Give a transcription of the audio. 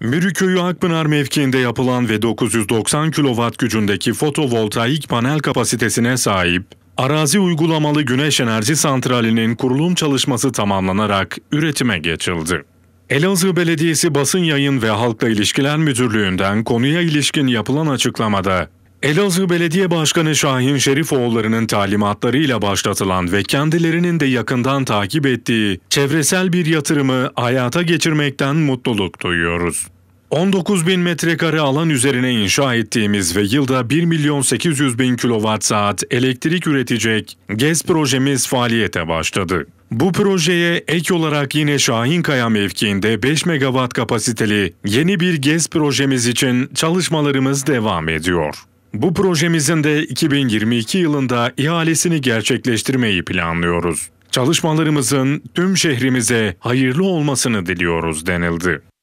Mürüköy'ü Akpınar mevkiinde yapılan ve 990 kW gücündeki fotovoltaik panel kapasitesine sahip, arazi uygulamalı güneş enerji santralinin kurulum çalışması tamamlanarak üretime geçildi. Elazığ Belediyesi Basın Yayın ve Halkla İlişkiler Müdürlüğü'nden konuya ilişkin yapılan açıklamada Elazığ Belediye Başkanı Şahin Şerifoğulları'nın talimatlarıyla başlatılan ve kendilerinin de yakından takip ettiği çevresel bir yatırımı hayata geçirmekten mutluluk duyuyoruz. 19 bin metrekare alan üzerine inşa ettiğimiz ve yılda 1 milyon 800 bin kilowatt saat elektrik üretecek GES projemiz faaliyete başladı. Bu projeye ek olarak yine Şahinkaya mevkiinde 5 megawatt kapasiteli yeni bir GES projemiz için çalışmalarımız devam ediyor. Bu projemizin de 2022 yılında ihalesini gerçekleştirmeyi planlıyoruz. Çalışmalarımızın tüm şehrimize hayırlı olmasını diliyoruz denildi.